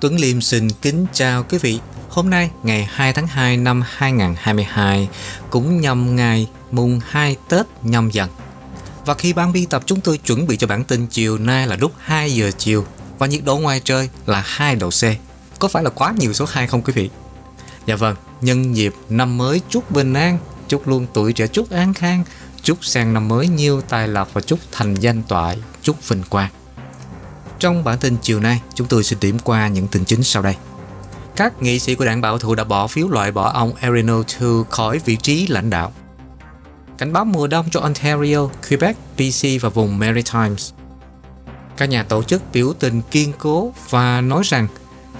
Tuấn Liêm xin kính chào quý vị. Hôm nay ngày 2 tháng 2 năm 2022 cũng nhằm ngày mùng 2 Tết nhâm dần. Và khi ban biên tập chúng tôi chuẩn bị cho bản tin chiều nay là lúc 2 giờ chiều và nhiệt độ ngoài trời là 2 độ C. Có phải là quá nhiều số 2 không quý vị? Dạ vâng, nhân dịp năm mới chúc bình an, chúc luôn tuổi trẻ chúc an khang, chúc sang năm mới nhiều tài lộc và chúc thành danh toại, chúc vinh quang. Trong bản tin chiều nay, chúng tôi sẽ điểm qua những tin chính sau đây. Các nghị sĩ của đảng bảo thủ đã bỏ phiếu loại bỏ ông Erino Thu khỏi vị trí lãnh đạo. Cảnh báo mùa đông cho Ontario, Quebec, BC và vùng Maritimes. Các nhà tổ chức biểu tình kiên cố và nói rằng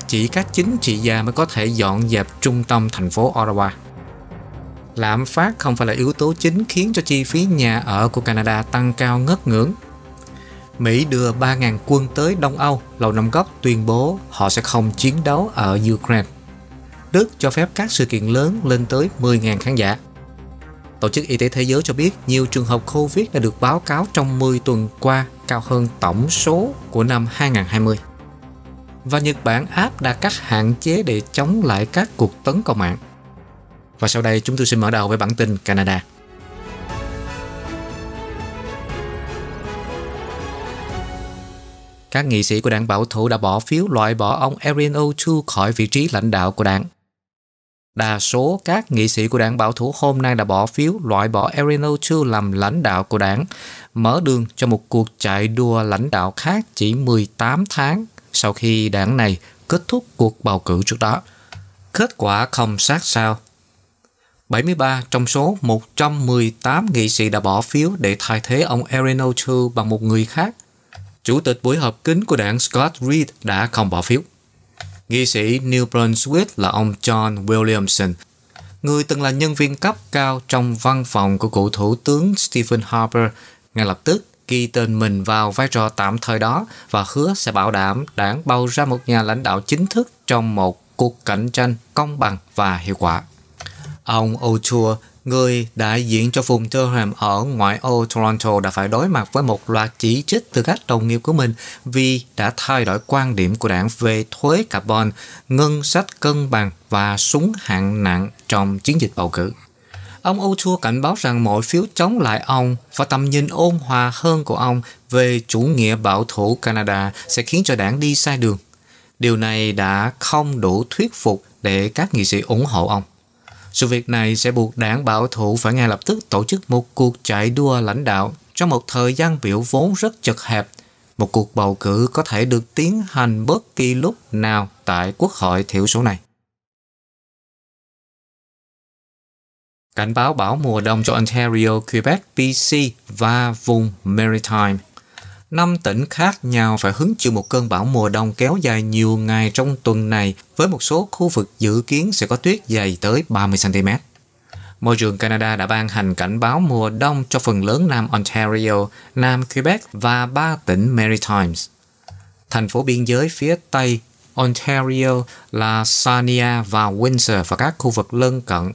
chỉ các chính trị gia mới có thể dọn dẹp trung tâm thành phố Ottawa. Lạm phát không phải là yếu tố chính khiến cho chi phí nhà ở của Canada tăng cao ngất ngưỡng Mỹ đưa 3.000 quân tới Đông Âu, Lầu Năm Góc tuyên bố họ sẽ không chiến đấu ở Ukraine. Đức cho phép các sự kiện lớn lên tới 10.000 khán giả. Tổ chức Y tế Thế giới cho biết nhiều trường hợp COVID đã được báo cáo trong 10 tuần qua, cao hơn tổng số của năm 2020. Và Nhật Bản áp đặt các hạn chế để chống lại các cuộc tấn công mạng. Và sau đây chúng tôi xin mở đầu với bản tin Canada. các nghị sĩ của đảng bảo thủ đã bỏ phiếu loại bỏ ông Erin O'Toole khỏi vị trí lãnh đạo của đảng. Đa số các nghị sĩ của đảng bảo thủ hôm nay đã bỏ phiếu loại bỏ Erin O'Toole làm lãnh đạo của đảng, mở đường cho một cuộc chạy đua lãnh đạo khác chỉ 18 tháng sau khi đảng này kết thúc cuộc bầu cử trước đó. Kết quả không sát sao. 73 trong số 118 nghị sĩ đã bỏ phiếu để thay thế ông Erin O'Toole bằng một người khác Chủ tịch buổi họp kín của đảng Scott Reed đã không bỏ phiếu. Nghị sĩ New Brunswick là ông John Williamson, người từng là nhân viên cấp cao trong văn phòng của cựu thủ tướng Stephen Harper, ngay lập tức ghi tên mình vào vai trò tạm thời đó và hứa sẽ bảo đảm đảng bầu ra một nhà lãnh đạo chính thức trong một cuộc cạnh tranh công bằng và hiệu quả. Ông O'Toole Người đại diện cho vùng Durham ở ngoại ô Toronto đã phải đối mặt với một loạt chỉ trích từ các đồng nghiệp của mình vì đã thay đổi quan điểm của đảng về thuế carbon, ngân sách cân bằng và súng hạng nặng trong chiến dịch bầu cử. Ông O'Toole cảnh báo rằng mọi phiếu chống lại ông và tầm nhìn ôn hòa hơn của ông về chủ nghĩa bảo thủ Canada sẽ khiến cho đảng đi sai đường. Điều này đã không đủ thuyết phục để các nghị sĩ ủng hộ ông. Sự việc này sẽ buộc đảng bảo thủ phải ngay lập tức tổ chức một cuộc chạy đua lãnh đạo trong một thời gian biểu vốn rất chật hẹp. Một cuộc bầu cử có thể được tiến hành bất kỳ lúc nào tại quốc hội thiểu số này. Cảnh báo bão mùa đông cho Ontario, Quebec, BC và vùng Maritime Năm tỉnh khác nhau phải hứng chịu một cơn bão mùa đông kéo dài nhiều ngày trong tuần này với một số khu vực dự kiến sẽ có tuyết dày tới 30cm. Môi trường Canada đã ban hành cảnh báo mùa đông cho phần lớn Nam Ontario, Nam Quebec và ba tỉnh Maritimes. Thành phố biên giới phía Tây Ontario là Sarnia và Windsor và các khu vực lân cận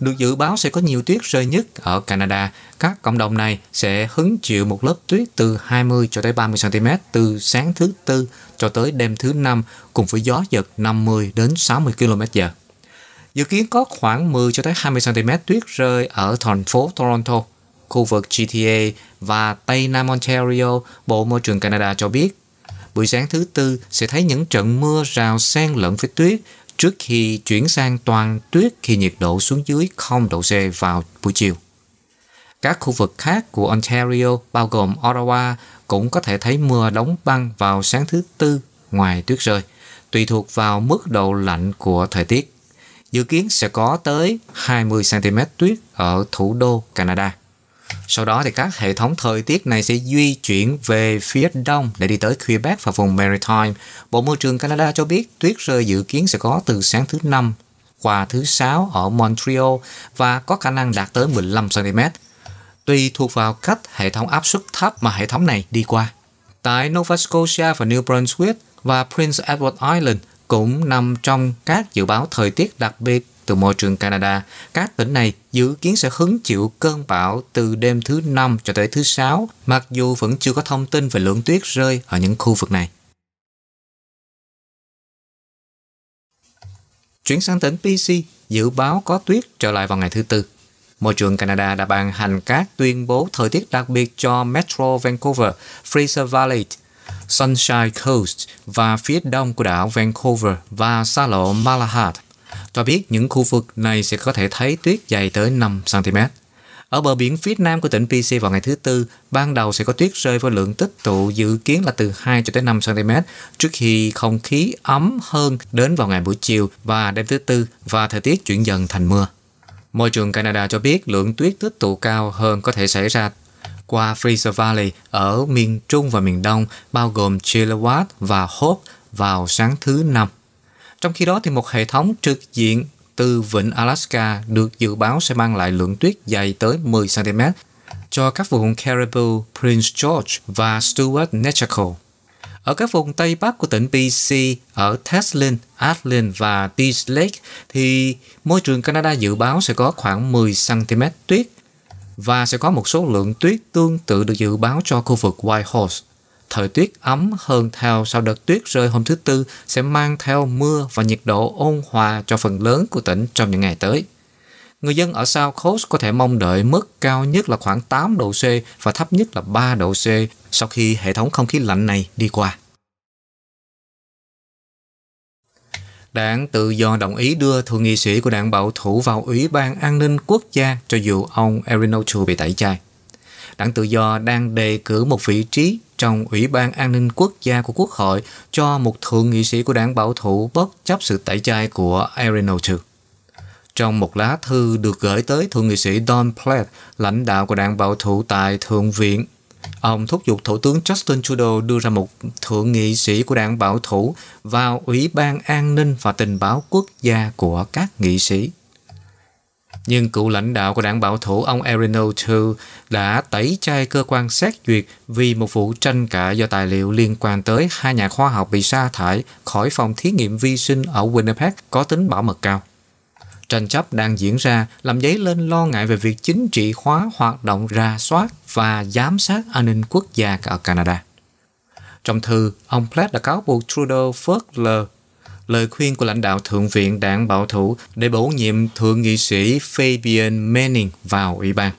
được dự báo sẽ có nhiều tuyết rơi nhất ở Canada. Các cộng đồng này sẽ hứng chịu một lớp tuyết từ 20 cho tới 30 cm từ sáng thứ tư cho tới đêm thứ năm cùng với gió giật 50 đến 60 km/h. Dự kiến có khoảng 10 cho tới 20 cm tuyết rơi ở thành phố Toronto, khu vực GTA và Tây Nam Ontario, Bộ Môi trường Canada cho biết. Buổi sáng thứ tư sẽ thấy những trận mưa rào xen lẫn với tuyết trước khi chuyển sang toàn tuyết khi nhiệt độ xuống dưới 0 độ C vào buổi chiều. Các khu vực khác của Ontario bao gồm Ottawa cũng có thể thấy mưa đóng băng vào sáng thứ Tư ngoài tuyết rơi, tùy thuộc vào mức độ lạnh của thời tiết. Dự kiến sẽ có tới 20cm tuyết ở thủ đô Canada. Sau đó thì các hệ thống thời tiết này sẽ di chuyển về phía đông để đi tới Quebec và vùng Maritime. Bộ Môi trường Canada cho biết tuyết rơi dự kiến sẽ có từ sáng thứ Năm qua thứ Sáu ở Montreal và có khả năng đạt tới 15cm. Tùy thuộc vào cách hệ thống áp suất thấp mà hệ thống này đi qua. Tại Nova Scotia và New Brunswick và Prince Edward Island cũng nằm trong các dự báo thời tiết đặc biệt từ môi trường Canada, các tỉnh này dự kiến sẽ hứng chịu cơn bão từ đêm thứ năm cho tới thứ sáu, mặc dù vẫn chưa có thông tin về lượng tuyết rơi ở những khu vực này. Chuyển sang tỉnh BC, dự báo có tuyết trở lại vào ngày thứ Tư. Môi trường Canada đã ban hành các tuyên bố thời tiết đặc biệt cho Metro Vancouver, Fraser Valley, Sunshine Coast và phía đông của đảo Vancouver và xa lộ Malahat cho biết những khu vực này sẽ có thể thấy tuyết dày tới 5cm. Ở bờ biển phía nam của tỉnh PC vào ngày thứ Tư, ban đầu sẽ có tuyết rơi với lượng tích tụ dự kiến là từ 2 cho tới 5 cm trước khi không khí ấm hơn đến vào ngày buổi chiều và đêm thứ Tư và thời tiết chuyển dần thành mưa. Môi trường Canada cho biết lượng tuyết tích tụ cao hơn có thể xảy ra qua Fraser Valley ở miền Trung và miền Đông bao gồm Chilliwack và Hope vào sáng thứ Năm. Trong khi đó thì một hệ thống trực diện từ vịnh Alaska được dự báo sẽ mang lại lượng tuyết dày tới 10 cm cho các vùng Caribou, Prince George và Stuart Nechaco. Ở các vùng Tây Bắc của tỉnh BC, ở Teslin, Atlin và Peace Lake thì môi trường Canada dự báo sẽ có khoảng 10cm tuyết và sẽ có một số lượng tuyết tương tự được dự báo cho khu vực Whitehorse thời tiết ấm hơn theo sau đợt tuyết rơi hôm thứ Tư sẽ mang theo mưa và nhiệt độ ôn hòa cho phần lớn của tỉnh trong những ngày tới. Người dân ở South Coast có thể mong đợi mức cao nhất là khoảng 8 độ C và thấp nhất là 3 độ C sau khi hệ thống không khí lạnh này đi qua. Đảng tự do đồng ý đưa thượng nghị sĩ của đảng bảo thủ vào Ủy ban An ninh Quốc gia cho dù ông Erinochu bị tẩy chay. Đảng tự do đang đề cử một vị trí trong Ủy ban An ninh Quốc gia của Quốc hội cho một thượng nghị sĩ của đảng bảo thủ bất chấp sự tẩy chay của Arenotu. Trong một lá thư được gửi tới thượng nghị sĩ Don Platt, lãnh đạo của đảng bảo thủ tại Thượng viện, ông thúc giục Thủ tướng Justin Trudeau đưa ra một thượng nghị sĩ của đảng bảo thủ vào Ủy ban An ninh và Tình báo Quốc gia của các nghị sĩ nhưng cựu lãnh đạo của đảng bảo thủ ông Erino Tu đã tẩy chay cơ quan xét duyệt vì một vụ tranh cãi do tài liệu liên quan tới hai nhà khoa học bị sa thải khỏi phòng thí nghiệm vi sinh ở Winnipeg có tính bảo mật cao. Tranh chấp đang diễn ra làm dấy lên lo ngại về việc chính trị hóa hoạt động ra soát và giám sát an ninh quốc gia ở Canada. Trong thư, ông Platt đã cáo buộc Trudeau phớt lờ lời khuyên của lãnh đạo Thượng viện đảng bảo thủ để bổ nhiệm Thượng nghị sĩ Fabian Manning vào Ủy ban.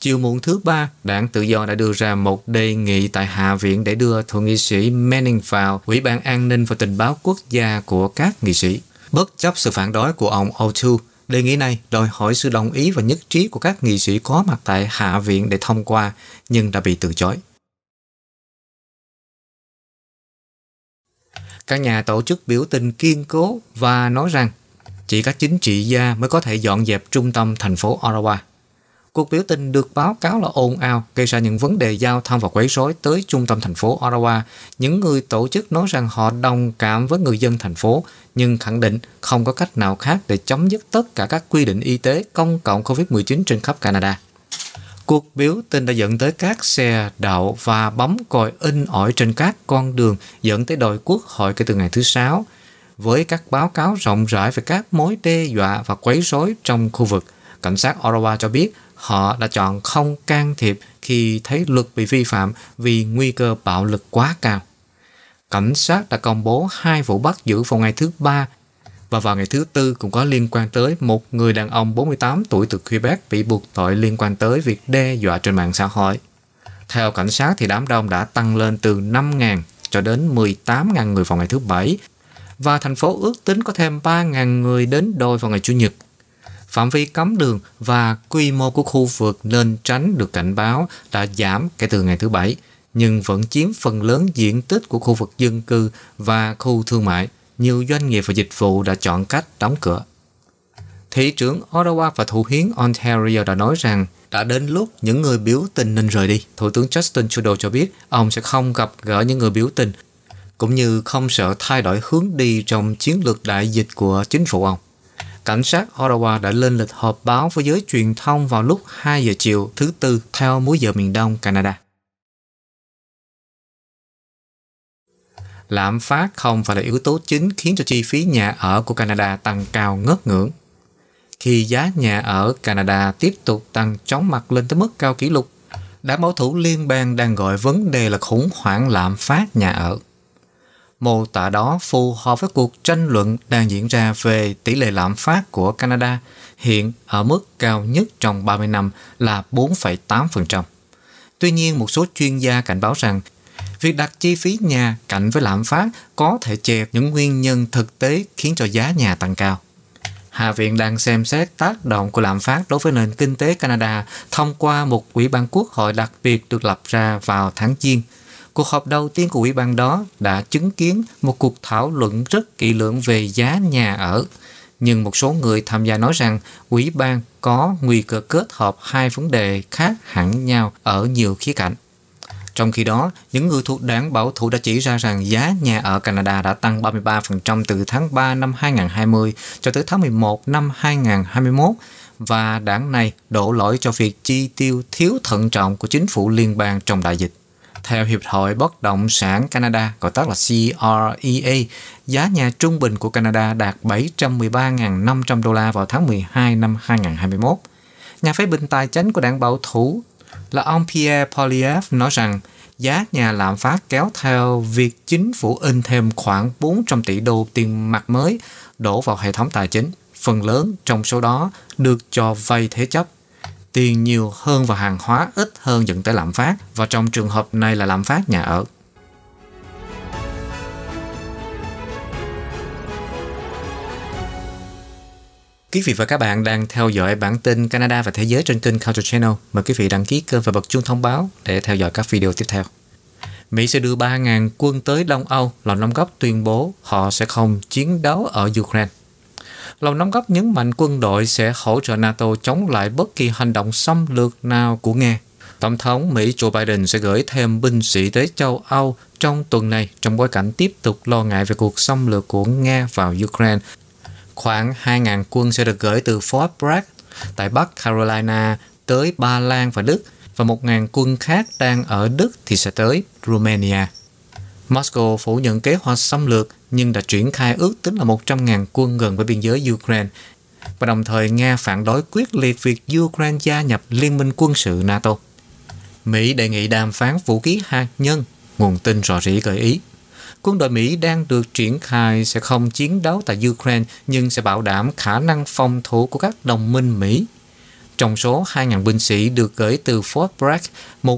Chiều muộn thứ ba, đảng Tự do đã đưa ra một đề nghị tại Hạ viện để đưa Thượng nghị sĩ Manning vào Ủy ban An ninh và Tình báo Quốc gia của các nghị sĩ. Bất chấp sự phản đối của ông O'Toole, đề nghị này đòi hỏi sự đồng ý và nhất trí của các nghị sĩ có mặt tại Hạ viện để thông qua, nhưng đã bị từ chối. Các nhà tổ chức biểu tình kiên cố và nói rằng chỉ các chính trị gia mới có thể dọn dẹp trung tâm thành phố Ottawa. Cuộc biểu tình được báo cáo là ồn ào, gây ra những vấn đề giao thông và quấy rối tới trung tâm thành phố Ottawa. Những người tổ chức nói rằng họ đồng cảm với người dân thành phố, nhưng khẳng định không có cách nào khác để chấm dứt tất cả các quy định y tế công cộng COVID-19 trên khắp Canada. Cuộc biểu tình đã dẫn tới các xe đậu và bấm còi in ỏi trên các con đường dẫn tới đội quốc hội kể từ ngày thứ Sáu, với các báo cáo rộng rãi về các mối đe dọa và quấy rối trong khu vực. Cảnh sát Ottawa cho biết họ đã chọn không can thiệp khi thấy luật bị vi phạm vì nguy cơ bạo lực quá cao. Cảnh sát đã công bố hai vụ bắt giữ vào ngày thứ ba và vào ngày thứ tư cũng có liên quan tới một người đàn ông 48 tuổi từ Quebec bị buộc tội liên quan tới việc đe dọa trên mạng xã hội. Theo cảnh sát thì đám đông đã tăng lên từ 5.000 cho đến 18.000 người vào ngày thứ Bảy và thành phố ước tính có thêm 3.000 người đến đôi vào ngày Chủ nhật. Phạm vi cấm đường và quy mô của khu vực nên tránh được cảnh báo đã giảm kể từ ngày thứ Bảy nhưng vẫn chiếm phần lớn diện tích của khu vực dân cư và khu thương mại nhiều doanh nghiệp và dịch vụ đã chọn cách đóng cửa. Thị trưởng Ottawa và thủ hiến Ontario đã nói rằng đã đến lúc những người biểu tình nên rời đi. Thủ tướng Justin Trudeau cho biết ông sẽ không gặp gỡ những người biểu tình, cũng như không sợ thay đổi hướng đi trong chiến lược đại dịch của chính phủ ông. Cảnh sát Ottawa đã lên lịch họp báo với giới truyền thông vào lúc 2 giờ chiều thứ Tư theo múi giờ miền Đông Canada. lạm phát không phải là yếu tố chính khiến cho chi phí nhà ở của Canada tăng cao ngất ngưỡng. Khi giá nhà ở Canada tiếp tục tăng chóng mặt lên tới mức cao kỷ lục, đảng bảo thủ liên bang đang gọi vấn đề là khủng hoảng lạm phát nhà ở. Mô tả đó phù hợp với cuộc tranh luận đang diễn ra về tỷ lệ lạm phát của Canada hiện ở mức cao nhất trong 30 năm là 4,8%. Tuy nhiên, một số chuyên gia cảnh báo rằng Việc đặt chi phí nhà cạnh với lạm phát có thể che những nguyên nhân thực tế khiến cho giá nhà tăng cao. Hạ viện đang xem xét tác động của lạm phát đối với nền kinh tế Canada thông qua một ủy ban quốc hội đặc biệt được lập ra vào tháng Giêng. Cuộc họp đầu tiên của ủy ban đó đã chứng kiến một cuộc thảo luận rất kỹ lưỡng về giá nhà ở. Nhưng một số người tham gia nói rằng ủy ban có nguy cơ kết hợp hai vấn đề khác hẳn nhau ở nhiều khía cạnh. Trong khi đó, những người thuộc đảng bảo thủ đã chỉ ra rằng giá nhà ở Canada đã tăng 33% từ tháng 3 năm 2020 cho tới tháng 11 năm 2021 và đảng này đổ lỗi cho việc chi tiêu thiếu thận trọng của chính phủ liên bang trong đại dịch. Theo Hiệp hội Bất động sản Canada, gọi tắt là CREA, giá nhà trung bình của Canada đạt 713.500 đô la vào tháng 12 năm 2021. Nhà phê bình tài chính của đảng bảo thủ là ông Pierre Poliev nói rằng giá nhà lạm phát kéo theo việc chính phủ in thêm khoảng 400 tỷ đô tiền mặt mới đổ vào hệ thống tài chính. Phần lớn trong số đó được cho vay thế chấp. Tiền nhiều hơn và hàng hóa ít hơn dẫn tới lạm phát và trong trường hợp này là lạm phát nhà ở. Quý vị và các bạn đang theo dõi bản tin Canada và Thế giới trên kênh Culture Channel. Mời quý vị đăng ký kênh và bật chuông thông báo để theo dõi các video tiếp theo. Mỹ sẽ đưa 3.000 quân tới Đông Âu, Lầu Năm Góc tuyên bố họ sẽ không chiến đấu ở Ukraine. Lầu Năm Góc nhấn mạnh quân đội sẽ hỗ trợ NATO chống lại bất kỳ hành động xâm lược nào của Nga. Tổng thống Mỹ Joe Biden sẽ gửi thêm binh sĩ tới châu Âu trong tuần này trong bối cảnh tiếp tục lo ngại về cuộc xâm lược của Nga vào Ukraine khoảng 2.000 quân sẽ được gửi từ Fort Bragg tại Bắc Carolina tới Ba Lan và Đức và 1.000 quân khác đang ở Đức thì sẽ tới Romania. Moscow phủ nhận kế hoạch xâm lược nhưng đã triển khai ước tính là 100.000 quân gần với biên giới Ukraine và đồng thời Nga phản đối quyết liệt việc Ukraine gia nhập Liên minh quân sự NATO. Mỹ đề nghị đàm phán vũ khí hạt nhân, nguồn tin rõ rỉ gợi ý quân đội Mỹ đang được triển khai sẽ không chiến đấu tại Ukraine nhưng sẽ bảo đảm khả năng phòng thủ của các đồng minh Mỹ. Trong số 2.000 binh sĩ được gửi từ Fort Bragg,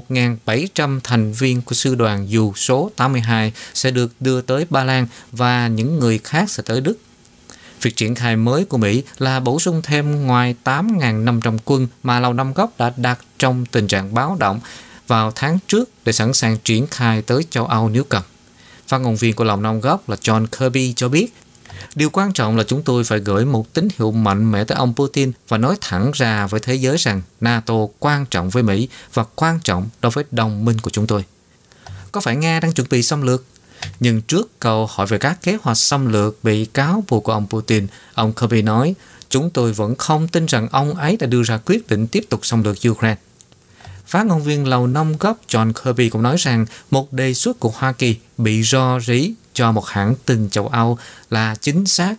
1.700 thành viên của sư đoàn dù số 82 sẽ được đưa tới Ba Lan và những người khác sẽ tới Đức. Việc triển khai mới của Mỹ là bổ sung thêm ngoài 8.500 quân mà Lầu Năm Góc đã đặt trong tình trạng báo động vào tháng trước để sẵn sàng triển khai tới châu Âu nếu cần. Phát ngôn viên của lòng nông gốc là John Kirby cho biết, Điều quan trọng là chúng tôi phải gửi một tín hiệu mạnh mẽ tới ông Putin và nói thẳng ra với thế giới rằng NATO quan trọng với Mỹ và quan trọng đối với đồng minh của chúng tôi. Có phải Nga đang chuẩn bị xâm lược? Nhưng trước câu hỏi về các kế hoạch xâm lược bị cáo buộc của ông Putin, ông Kirby nói, chúng tôi vẫn không tin rằng ông ấy đã đưa ra quyết định tiếp tục xâm lược Ukraine. Phát ngôn viên Lầu Năm Góc John Kirby cũng nói rằng một đề xuất của Hoa Kỳ bị rò rỉ cho một hãng tin châu Âu là chính xác.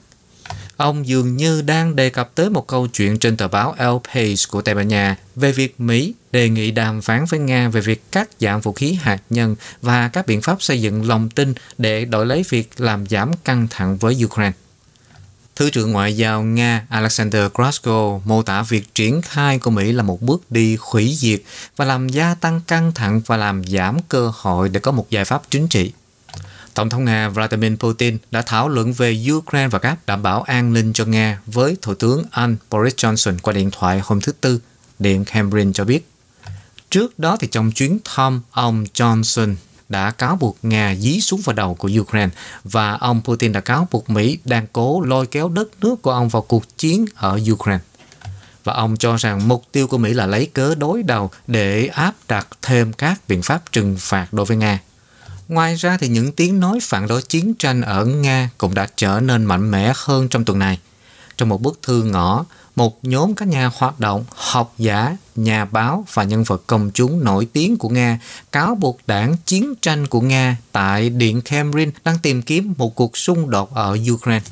Ông dường như đang đề cập tới một câu chuyện trên tờ báo El País của Tây Ban Nha về việc Mỹ đề nghị đàm phán với Nga về việc cắt giảm vũ khí hạt nhân và các biện pháp xây dựng lòng tin để đổi lấy việc làm giảm căng thẳng với Ukraine. Thứ trưởng Ngoại giao Nga Alexander Grashko mô tả việc triển khai của Mỹ là một bước đi hủy diệt và làm gia tăng căng thẳng và làm giảm cơ hội để có một giải pháp chính trị. Tổng thống Nga Vladimir Putin đã thảo luận về Ukraine và các đảm bảo an ninh cho Nga với Thủ tướng Anh Boris Johnson qua điện thoại hôm thứ Tư, Điện Cambridge cho biết. Trước đó thì trong chuyến thăm, ông Johnson đã cáo buộc Nga dí xuống vào đầu của Ukraine và ông Putin đã cáo buộc Mỹ đang cố lôi kéo đất nước của ông vào cuộc chiến ở Ukraine. Và ông cho rằng mục tiêu của Mỹ là lấy cớ đối đầu để áp đặt thêm các biện pháp trừng phạt đối với Nga. Ngoài ra thì những tiếng nói phản đối chiến tranh ở Nga cũng đã trở nên mạnh mẽ hơn trong tuần này. Trong một bức thư ngõ, một nhóm các nhà hoạt động, học giả, nhà báo và nhân vật công chúng nổi tiếng của Nga cáo buộc đảng chiến tranh của Nga tại Điện Kremlin đang tìm kiếm một cuộc xung đột ở Ukraine.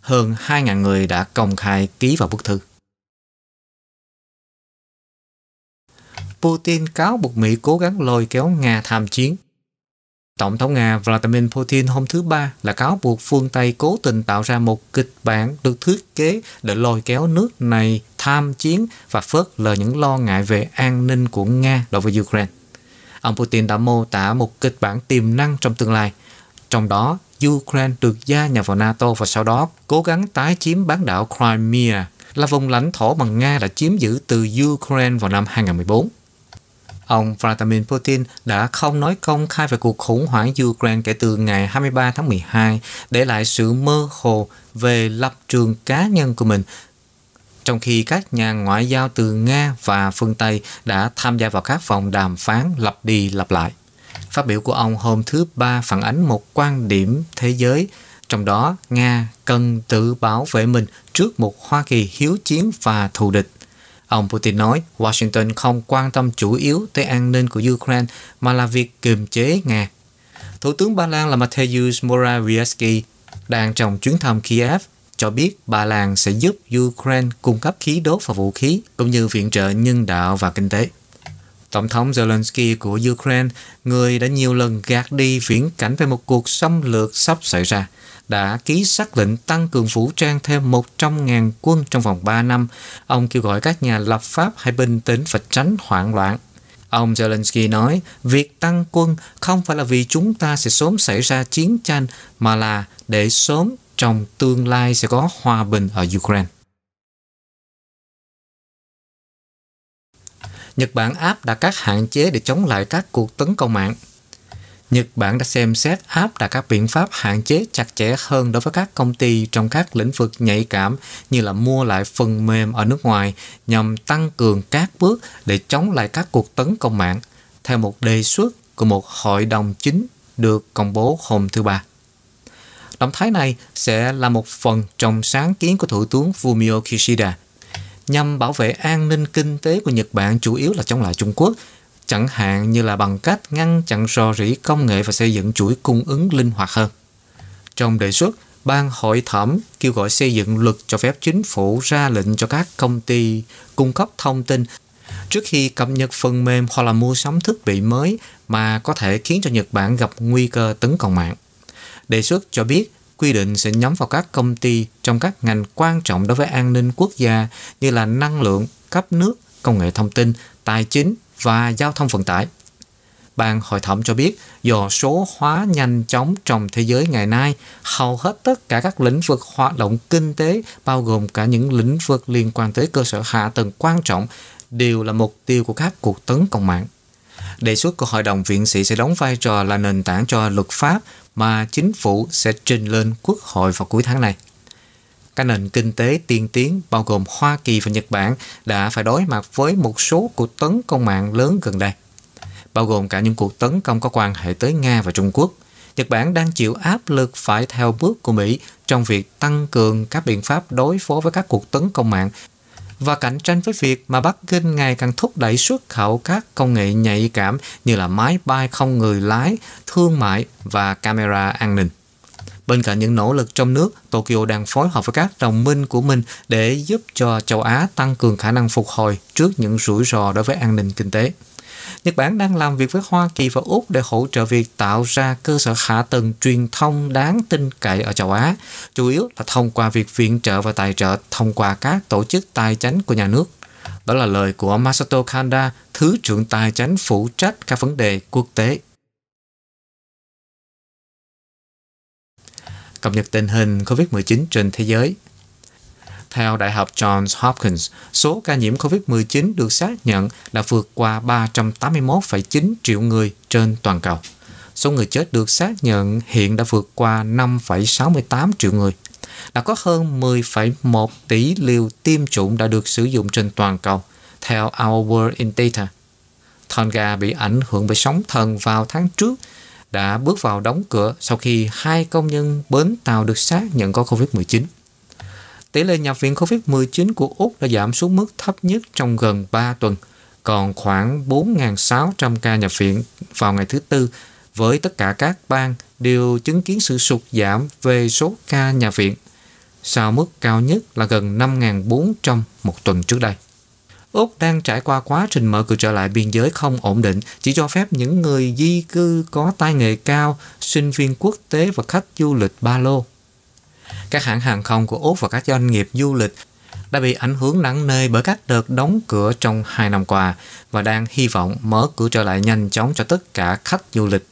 Hơn 2.000 người đã công khai ký vào bức thư. Putin cáo buộc Mỹ cố gắng lôi kéo Nga tham chiến. Tổng thống Nga Vladimir Putin hôm thứ Ba là cáo buộc phương Tây cố tình tạo ra một kịch bản được thiết kế để lôi kéo nước này tham chiến và phớt lờ những lo ngại về an ninh của Nga đối với Ukraine. Ông Putin đã mô tả một kịch bản tiềm năng trong tương lai, trong đó Ukraine được gia nhập vào NATO và sau đó cố gắng tái chiếm bán đảo Crimea là vùng lãnh thổ mà Nga đã chiếm giữ từ Ukraine vào năm 2014. Ông Vladimir Putin đã không nói công khai về cuộc khủng hoảng Ukraine kể từ ngày 23 tháng 12, để lại sự mơ hồ về lập trường cá nhân của mình trong khi các nhà ngoại giao từ Nga và phương Tây đã tham gia vào các vòng đàm phán lặp đi lặp lại. Phát biểu của ông hôm thứ Ba phản ánh một quan điểm thế giới, trong đó Nga cần tự bảo vệ mình trước một Hoa Kỳ hiếu chiến và thù địch. Ông Putin nói Washington không quan tâm chủ yếu tới an ninh của Ukraine mà là việc kiềm chế Nga. Thủ tướng Ba Lan là Mateusz Morawiecki đang trong chuyến thăm Kiev cho biết Ba Lan sẽ giúp Ukraine cung cấp khí đốt và vũ khí cũng như viện trợ nhân đạo và kinh tế. Tổng thống Zelensky của Ukraine, người đã nhiều lần gạt đi viễn cảnh về một cuộc xâm lược sắp xảy ra, đã ký xác lệnh tăng cường vũ trang thêm 100.000 quân trong vòng 3 năm. Ông kêu gọi các nhà lập pháp hãy bình tĩnh và tránh hoảng loạn. Ông Zelensky nói, việc tăng quân không phải là vì chúng ta sẽ sớm xảy ra chiến tranh, mà là để sớm trong tương lai sẽ có hòa bình ở Ukraine. Nhật Bản áp đặt các hạn chế để chống lại các cuộc tấn công mạng. Nhật Bản đã xem xét áp đặt các biện pháp hạn chế chặt chẽ hơn đối với các công ty trong các lĩnh vực nhạy cảm như là mua lại phần mềm ở nước ngoài nhằm tăng cường các bước để chống lại các cuộc tấn công mạng, theo một đề xuất của một hội đồng chính được công bố hôm thứ Ba. Động thái này sẽ là một phần trong sáng kiến của Thủ tướng Fumio Kishida nhằm bảo vệ an ninh kinh tế của Nhật Bản chủ yếu là chống lại Trung Quốc chẳng hạn như là bằng cách ngăn chặn rò rỉ công nghệ và xây dựng chuỗi cung ứng linh hoạt hơn. Trong đề xuất, ban hội thẩm kêu gọi xây dựng luật cho phép chính phủ ra lệnh cho các công ty cung cấp thông tin trước khi cập nhật phần mềm hoặc là mua sắm thiết bị mới mà có thể khiến cho Nhật Bản gặp nguy cơ tấn công mạng. Đề xuất cho biết quy định sẽ nhắm vào các công ty trong các ngành quan trọng đối với an ninh quốc gia như là năng lượng, cấp nước, công nghệ thông tin, tài chính, và Giao thông Vận tải. Ban hội thẩm cho biết, do số hóa nhanh chóng trong thế giới ngày nay, hầu hết tất cả các lĩnh vực hoạt động kinh tế, bao gồm cả những lĩnh vực liên quan tới cơ sở hạ tầng quan trọng, đều là mục tiêu của các cuộc tấn công mạng. Đề xuất của Hội đồng Viện sĩ sẽ đóng vai trò là nền tảng cho luật pháp mà chính phủ sẽ trình lên Quốc hội vào cuối tháng này các nền kinh tế tiên tiến bao gồm Hoa Kỳ và Nhật Bản đã phải đối mặt với một số cuộc tấn công mạng lớn gần đây, bao gồm cả những cuộc tấn công có quan hệ tới Nga và Trung Quốc. Nhật Bản đang chịu áp lực phải theo bước của Mỹ trong việc tăng cường các biện pháp đối phó với các cuộc tấn công mạng và cạnh tranh với việc mà Bắc Kinh ngày càng thúc đẩy xuất khẩu các công nghệ nhạy cảm như là máy bay không người lái, thương mại và camera an ninh. Bên cạnh những nỗ lực trong nước, Tokyo đang phối hợp với các đồng minh của mình để giúp cho châu Á tăng cường khả năng phục hồi trước những rủi ro đối với an ninh kinh tế. Nhật Bản đang làm việc với Hoa Kỳ và Úc để hỗ trợ việc tạo ra cơ sở hạ tầng truyền thông đáng tin cậy ở châu Á, chủ yếu là thông qua việc viện trợ và tài trợ thông qua các tổ chức tài chính của nhà nước. Đó là lời của Masato Kanda, Thứ trưởng Tài chính phụ trách các vấn đề quốc tế cập nhật tình hình COVID-19 trên thế giới. Theo Đại học Johns Hopkins, số ca nhiễm COVID-19 được xác nhận đã vượt qua 381,9 triệu người trên toàn cầu. Số người chết được xác nhận hiện đã vượt qua 5,68 triệu người. Đã có hơn 10,1 tỷ liều tiêm chủng đã được sử dụng trên toàn cầu, theo Our World in Data. Tonga bị ảnh hưởng bởi sóng thần vào tháng trước đã bước vào đóng cửa sau khi hai công nhân bến tàu được xác nhận có COVID-19. Tỷ lệ nhập viện COVID-19 của Úc đã giảm xuống mức thấp nhất trong gần 3 tuần, còn khoảng 4.600 ca nhập viện vào ngày thứ Tư với tất cả các bang đều chứng kiến sự sụt giảm về số ca nhập viện, sau mức cao nhất là gần 5.400 một tuần trước đây. Úc đang trải qua quá trình mở cửa trở lại biên giới không ổn định, chỉ cho phép những người di cư có tay nghề cao, sinh viên quốc tế và khách du lịch ba lô. Các hãng hàng không của Úc và các doanh nghiệp du lịch đã bị ảnh hưởng nặng nề bởi các đợt đóng cửa trong hai năm qua và đang hy vọng mở cửa trở lại nhanh chóng cho tất cả khách du lịch.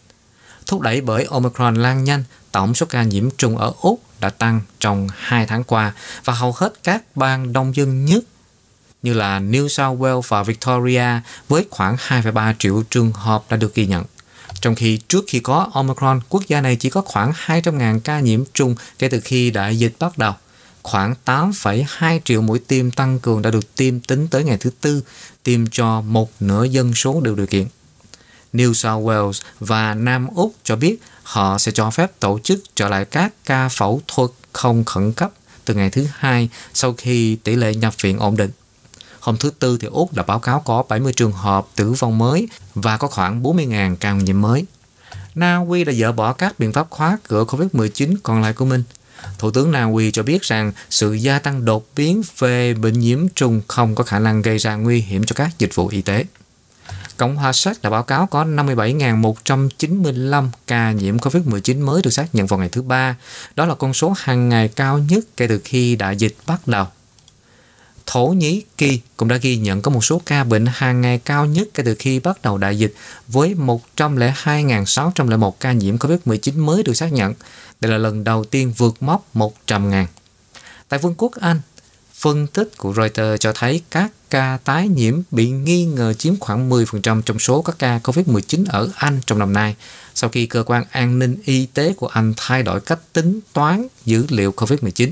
Thúc đẩy bởi Omicron lan nhanh, tổng số ca nhiễm trùng ở Úc đã tăng trong 2 tháng qua và hầu hết các bang đông dân nhất như là New South Wales và Victoria với khoảng 2,3 triệu trường hợp đã được ghi nhận. Trong khi trước khi có Omicron, quốc gia này chỉ có khoảng 200.000 ca nhiễm trùng kể từ khi đại dịch bắt đầu. Khoảng 8,2 triệu mũi tiêm tăng cường đã được tiêm tính tới ngày thứ Tư, tiêm cho một nửa dân số đều điều kiện. New South Wales và Nam Úc cho biết họ sẽ cho phép tổ chức trở lại các ca phẫu thuật không khẩn cấp từ ngày thứ hai sau khi tỷ lệ nhập viện ổn định. Hôm thứ Tư thì Úc đã báo cáo có 70 trường hợp tử vong mới và có khoảng 40.000 ca nhiễm mới. Na Uy đã dỡ bỏ các biện pháp khóa cửa COVID-19 còn lại của mình. Thủ tướng Na Uy cho biết rằng sự gia tăng đột biến về bệnh nhiễm trùng không có khả năng gây ra nguy hiểm cho các dịch vụ y tế. Cộng hòa Séc đã báo cáo có 57.195 ca nhiễm COVID-19 mới được xác nhận vào ngày thứ Ba. Đó là con số hàng ngày cao nhất kể từ khi đại dịch bắt đầu. Thổ Nhĩ Kỳ cũng đã ghi nhận có một số ca bệnh hàng ngày cao nhất kể từ khi bắt đầu đại dịch với 102.601 ca nhiễm COVID-19 mới được xác nhận. Đây là lần đầu tiên vượt mốc 100.000. Tại Vương quốc Anh, phân tích của Reuters cho thấy các ca tái nhiễm bị nghi ngờ chiếm khoảng 10% trong số các ca COVID-19 ở Anh trong năm nay, sau khi cơ quan an ninh y tế của Anh thay đổi cách tính toán dữ liệu COVID-19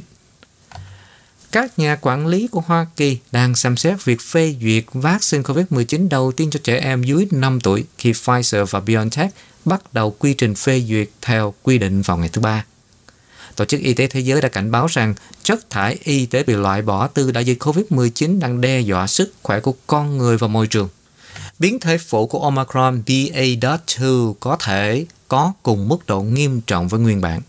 các nhà quản lý của Hoa Kỳ đang xem xét việc phê duyệt vaccine COVID-19 đầu tiên cho trẻ em dưới 5 tuổi khi Pfizer và BioNTech bắt đầu quy trình phê duyệt theo quy định vào ngày thứ Ba. Tổ chức Y tế Thế giới đã cảnh báo rằng chất thải y tế bị loại bỏ từ đại dịch COVID-19 đang đe dọa sức khỏe của con người và môi trường. Biến thể phụ của Omicron BA.2 có thể có cùng mức độ nghiêm trọng với nguyên bản.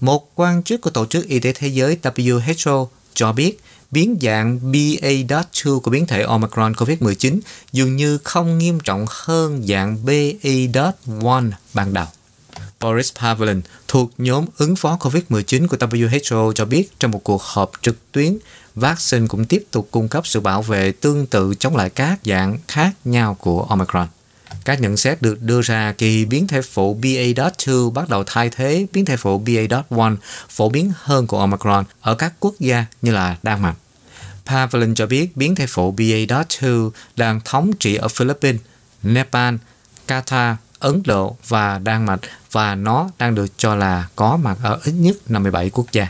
Một quan chức của Tổ chức Y tế Thế giới WHO cho biết biến dạng BA.2 của biến thể Omicron COVID-19 dường như không nghiêm trọng hơn dạng BA.1 ban đầu. Boris Pavlin thuộc nhóm ứng phó COVID-19 của WHO cho biết trong một cuộc họp trực tuyến, vaccine cũng tiếp tục cung cấp sự bảo vệ tương tự chống lại các dạng khác nhau của Omicron. Các nhận xét được đưa ra khi biến thể phụ BA.2 bắt đầu thay thế biến thể phụ BA.1 phổ biến hơn của Omicron ở các quốc gia như là Đan Mạch. Pavlin cho biết biến thể phụ BA.2 đang thống trị ở Philippines, Nepal, Qatar, Ấn Độ và Đan Mạch và nó đang được cho là có mặt ở ít nhất 57 quốc gia.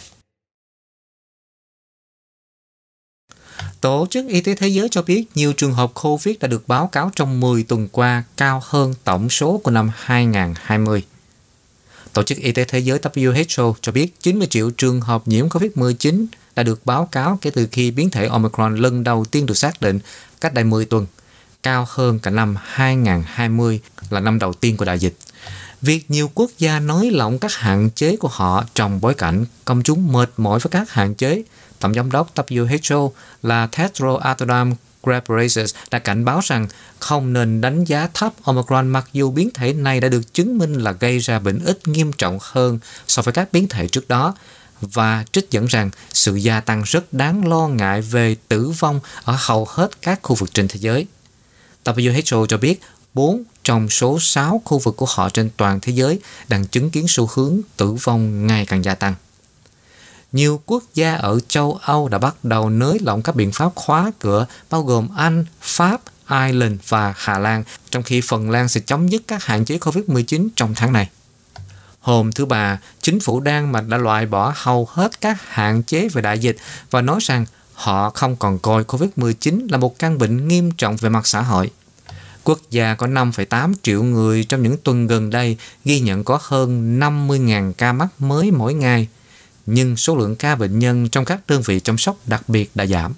Tổ chức Y tế Thế giới cho biết nhiều trường hợp COVID đã được báo cáo trong 10 tuần qua, cao hơn tổng số của năm 2020. Tổ chức Y tế Thế giới WHO cho biết 90 triệu trường hợp nhiễm COVID-19 đã được báo cáo kể từ khi biến thể Omicron lần đầu tiên được xác định cách đây 10 tuần, cao hơn cả năm 2020 là năm đầu tiên của đại dịch. Việc nhiều quốc gia nới lỏng các hạn chế của họ trong bối cảnh công chúng mệt mỏi với các hạn chế Tổng giám đốc WHO là Tedros Adhanom Ghebreyesus đã cảnh báo rằng không nên đánh giá thấp Omicron mặc dù biến thể này đã được chứng minh là gây ra bệnh ít nghiêm trọng hơn so với các biến thể trước đó và trích dẫn rằng sự gia tăng rất đáng lo ngại về tử vong ở hầu hết các khu vực trên thế giới. WHO cho biết 4 trong số 6 khu vực của họ trên toàn thế giới đang chứng kiến xu hướng tử vong ngày càng gia tăng nhiều quốc gia ở châu Âu đã bắt đầu nới lỏng các biện pháp khóa cửa, bao gồm Anh, Pháp, Ireland và Hà Lan, trong khi Phần Lan sẽ chấm dứt các hạn chế COVID-19 trong tháng này. Hôm thứ Ba, chính phủ Đan Mạch đã loại bỏ hầu hết các hạn chế về đại dịch và nói rằng họ không còn coi COVID-19 là một căn bệnh nghiêm trọng về mặt xã hội. Quốc gia có 5,8 triệu người trong những tuần gần đây ghi nhận có hơn 50.000 ca mắc mới mỗi ngày – nhưng số lượng ca bệnh nhân trong các đơn vị chăm sóc đặc biệt đã giảm.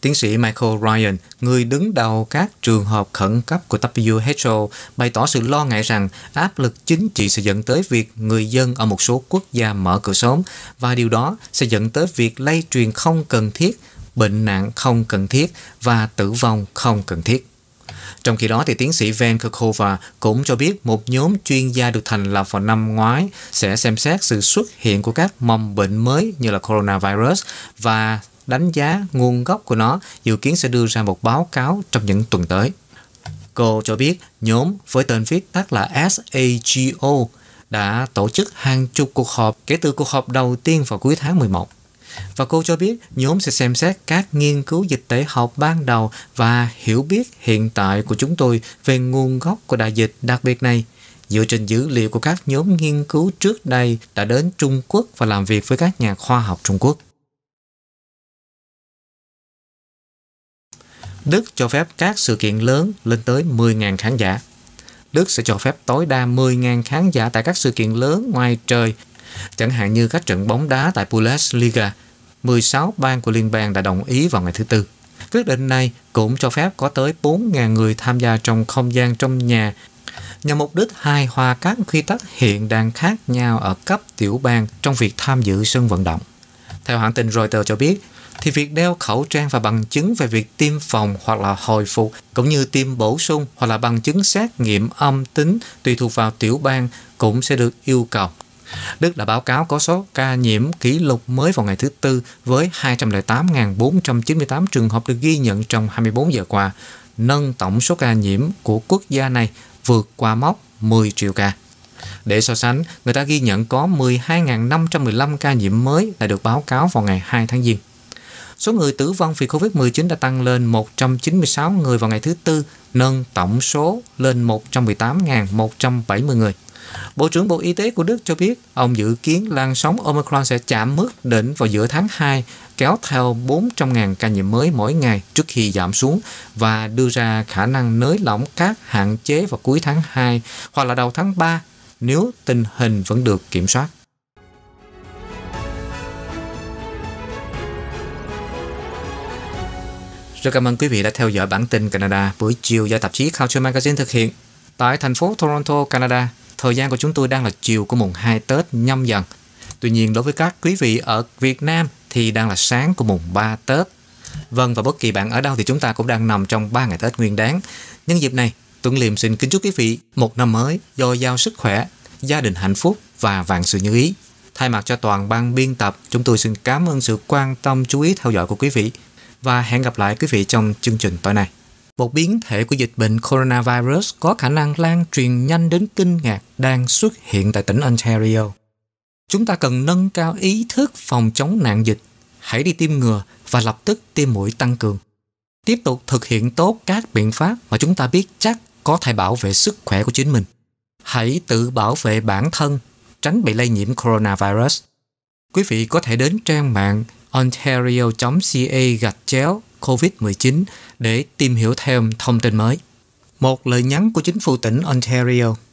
Tiến sĩ Michael Ryan, người đứng đầu các trường hợp khẩn cấp của WHO, bày tỏ sự lo ngại rằng áp lực chính trị sẽ dẫn tới việc người dân ở một số quốc gia mở cửa sớm và điều đó sẽ dẫn tới việc lây truyền không cần thiết, bệnh nặng không cần thiết và tử vong không cần thiết. Trong khi đó, thì tiến sĩ Van Kerkhova cũng cho biết một nhóm chuyên gia được thành lập vào năm ngoái sẽ xem xét sự xuất hiện của các mầm bệnh mới như là coronavirus và đánh giá nguồn gốc của nó, dự kiến sẽ đưa ra một báo cáo trong những tuần tới. Cô cho biết nhóm với tên viết tắt là SAGO đã tổ chức hàng chục cuộc họp kể từ cuộc họp đầu tiên vào cuối tháng 11. Và cô cho biết nhóm sẽ xem xét các nghiên cứu dịch tễ học ban đầu và hiểu biết hiện tại của chúng tôi về nguồn gốc của đại dịch đặc biệt này dựa trên dữ liệu của các nhóm nghiên cứu trước đây đã đến Trung Quốc và làm việc với các nhà khoa học Trung Quốc. Đức cho phép các sự kiện lớn lên tới 10.000 khán giả. Đức sẽ cho phép tối đa 10.000 khán giả tại các sự kiện lớn ngoài trời, chẳng hạn như các trận bóng đá tại Bundesliga 16 bang của liên bang đã đồng ý vào ngày thứ Tư. Quyết định này cũng cho phép có tới 4.000 người tham gia trong không gian trong nhà nhằm mục đích hài hòa các quy tắc hiện đang khác nhau ở cấp tiểu bang trong việc tham dự sân vận động. Theo hãng tin Reuters cho biết, thì việc đeo khẩu trang và bằng chứng về việc tiêm phòng hoặc là hồi phục cũng như tiêm bổ sung hoặc là bằng chứng xét nghiệm âm tính tùy thuộc vào tiểu bang cũng sẽ được yêu cầu Đức đã báo cáo có số ca nhiễm kỷ lục mới vào ngày thứ Tư với 208.498 trường hợp được ghi nhận trong 24 giờ qua, nâng tổng số ca nhiễm của quốc gia này vượt qua mốc 10 triệu ca. Để so sánh, người ta ghi nhận có 12.515 ca nhiễm mới đã được báo cáo vào ngày 2 tháng Giêng. Số người tử vong vì COVID-19 đã tăng lên 196 người vào ngày thứ Tư, nâng tổng số lên 118.170 người. Bộ trưởng Bộ Y tế của Đức cho biết ông dự kiến làn sóng Omicron sẽ chạm mức đỉnh vào giữa tháng 2, kéo theo 400.000 ca nhiễm mới mỗi ngày trước khi giảm xuống và đưa ra khả năng nới lỏng các hạn chế vào cuối tháng 2 hoặc là đầu tháng 3 nếu tình hình vẫn được kiểm soát. Rất cảm ơn quý vị đã theo dõi bản tin Canada buổi chiều do tạp chí Culture Magazine thực hiện tại thành phố Toronto, Canada. Thời gian của chúng tôi đang là chiều của mùng 2 Tết nhâm dần. Tuy nhiên đối với các quý vị ở Việt Nam thì đang là sáng của mùng 3 Tết. Vâng và bất kỳ bạn ở đâu thì chúng ta cũng đang nằm trong 3 ngày Tết nguyên đáng. Nhân dịp này, Tuấn Liêm xin kính chúc quý vị một năm mới dồi dào sức khỏe, gia đình hạnh phúc và vạn sự như ý. Thay mặt cho toàn ban biên tập, chúng tôi xin cảm ơn sự quan tâm chú ý theo dõi của quý vị và hẹn gặp lại quý vị trong chương trình tối nay một biến thể của dịch bệnh coronavirus có khả năng lan truyền nhanh đến kinh ngạc đang xuất hiện tại tỉnh Ontario. Chúng ta cần nâng cao ý thức phòng chống nạn dịch, hãy đi tiêm ngừa và lập tức tiêm mũi tăng cường. Tiếp tục thực hiện tốt các biện pháp mà chúng ta biết chắc có thể bảo vệ sức khỏe của chính mình. Hãy tự bảo vệ bản thân, tránh bị lây nhiễm coronavirus. Quý vị có thể đến trang mạng ontario.ca gạch chéo COVID-19 để tìm hiểu thêm thông tin mới. Một lời nhắn của chính phủ tỉnh Ontario –